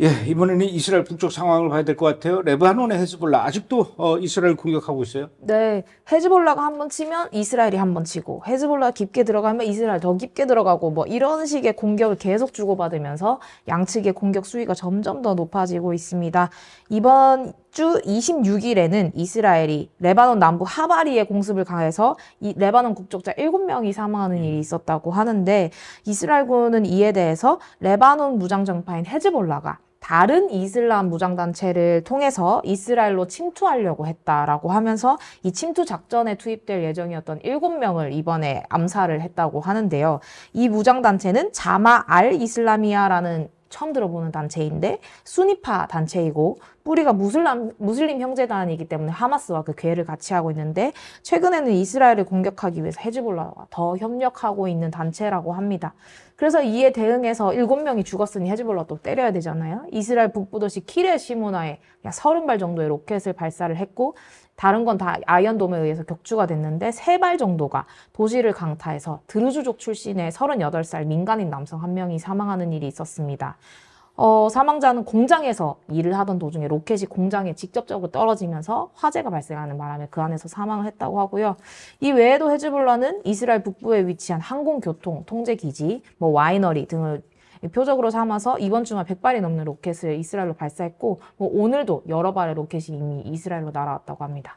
예, 이번에는 이스라엘 북쪽 상황을 봐야 될 것 같아요. 레바논의 헤즈볼라 아직도 어, 이스라엘 공격하고 있어요. 네, 헤즈볼라가 한번 치면 이스라엘이 한번 치고 헤즈볼라 깊게 들어가면 이스라엘 더 깊게 들어가고 뭐 이런 식의 공격을 계속 주고받으면서 양측의 공격 수위가 점점 더 높아지고 있습니다. 이번 주 26일에는 이스라엘이 레바논 남부 하바리에 공습을 가해서 레바논 국적자 7명이 사망하는 일이 있었다고 하는데 이스라엘군은 이에 대해서 레바논 무장정파인 헤즈볼라가 다른 이슬람 무장단체를 통해서 이스라엘로 침투하려고 했다라고 하면서 이 침투 작전에 투입될 예정이었던 7명을 이번에 암살을 했다고 하는데요. 이 무장단체는 자마 알 이슬라미아라는 처음 들어보는 단체인데 순위파 단체이고 뿌리가 무슬람, 무슬림 형제단이기 때문에 하마스와 그 괴를 같이 하고 있는데 최근에는 이스라엘을 공격하기 위해서 헤즈볼라와 더 협력하고 있는 단체라고 합니다. 그래서 이에 대응해서 일곱 명이 죽었으니 헤즈볼라도 때려야 되잖아요. 이스라엘 북부 도시 키레 시모나에 약 서른 발 정도의 로켓을 발사를 했고 다른 건 다 아이언돔에 의해서 격추가 됐는데 세 발 정도가 도시를 강타해서 드루즈족 출신의 38살 민간인 남성 한 명이 사망하는 일이 있었습니다. 어, 사망자는 공장에서 일을 하던 도중에 로켓이 공장에 직접적으로 떨어지면서 화재가 발생하는 바람에 그 안에서 사망을 했다고 하고요. 이 외에도 헤즈볼라는 이스라엘 북부에 위치한 항공교통, 통제기지, 뭐 와이너리 등을 표적으로 삼아서 이번 주말 100발이 넘는 로켓을 이스라엘로 발사했고 뭐 오늘도 여러 발의 로켓이 이미 이스라엘로 날아왔다고 합니다.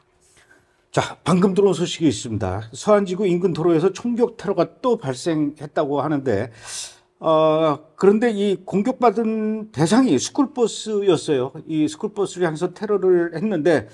자, 방금 들어온 소식이 있습니다. 서한지구 인근 도로에서 총격 테러가 또 발생했다고 하는데 어, 그런데 이 공격받은 대상이 스쿨버스였어요. 이 스쿨버스를 향해서 테러를 했는데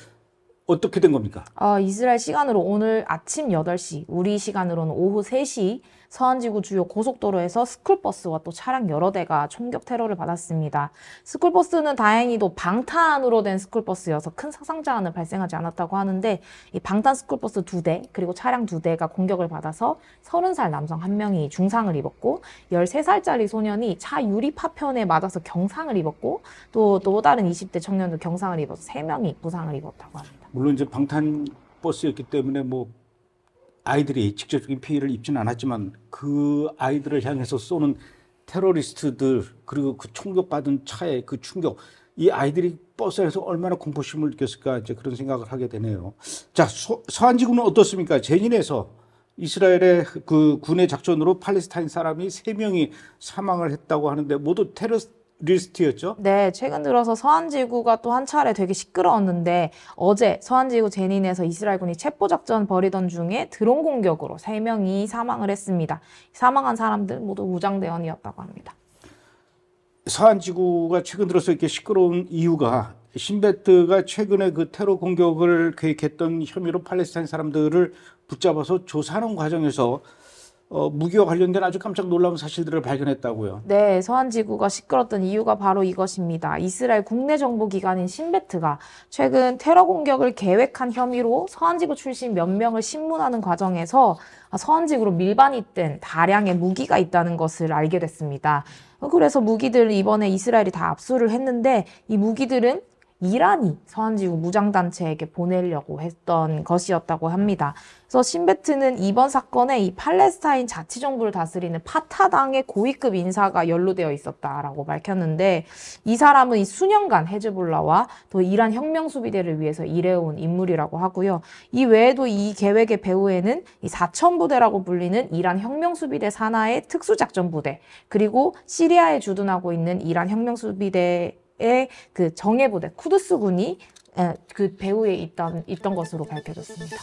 어떻게 된 겁니까? 어, 이스라엘 시간으로 오늘 아침 8시, 우리 시간으로는 오후 3시 서안지구 주요 고속도로에서 스쿨버스와 또 차량 여러 대가 총격 테러를 받았습니다. 스쿨버스는 다행히도 방탄으로 된 스쿨버스여서 큰 사상자는 발생하지 않았다고 하는데 이 방탄 스쿨버스 두대 그리고 차량 두 대가 공격을 받아서 30살 남성 한 명이 중상을 입었고 13살짜리 소년이 차 유리 파편에 맞아서 경상을 입었고 또또 또 다른 20대 청년도 경상을 입어서 3명이 부상을 입었다고 합니다. 물론 이제 방탄 버스였기 때문에 뭐 아이들이 직접적인 피해를 입지는 않았지만 그 아이들을 향해서 쏘는 테러리스트들 그리고 그 충격받은 차의 그 충격 이 아이들이 버스에서 얼마나 공포심을 느꼈을까 이제 그런 생각을 하게 되네요. 자 서, 한 지구는 어떻습니까? 제닌에서 이스라엘의 그 군의 작전으로 팔레스타인 사람이 세명이 사망을 했다고 하는데 모두 테러 리스트였죠? 네, 최근 들어서 서한지구가 또 한 차례 되게 시끄러웠는데 어제 서한지구 제닌에서 이스라엘군이 체포작전 벌이던 중에 드론 공격으로 세명이 사망을 했습니다. 사망한 사람들 모두 무장대원이었다고 합니다. 서한지구가 최근 들어서 이렇게 시끄러운 이유가 신베트가 최근에 그 테러 공격을 계획했던 혐의로 팔레스타인 사람들을 붙잡아서 조사하는 과정에서 어, 무기와 관련된 아주 깜짝 놀라운 사실들을 발견했다고요. 네, 서한지구가 시끄럽던 이유가 바로 이것입니다. 이스라엘 국내 정보기관인 신베트가 최근 테러 공격을 계획한 혐의로 서한지구 출신 몇 명을 신문하는 과정에서 서한지구로 밀반이 된 다량의 무기가 있다는 것을 알게 됐습니다. 그래서 무기들 이번에 이스라엘이 다 압수를 했는데 이 무기들은 이란이 서한지구 무장단체에게 보내려고 했던 것이었다고 합니다. 그래서 신베트는 이번 사건에 이 팔레스타인 자치정부를 다스리는 파타당의 고위급 인사가 연루되어 있었다라고 밝혔는데 이 사람은 이 수년간 헤즈볼라와 또 이란 혁명 수비대를 위해서 일해온 인물이라고 하고요. 이 외에도 이 계획의 배후에는 이 사천 부대라고 불리는 이란 혁명 수비대 산하의 특수작전 부대 그리고 시리아에 주둔하고 있는 이란 혁명 수비대 배우의 그 정예부대 쿠드스 군이 그 배후에 있던, 있던 것으로 밝혀졌습니다.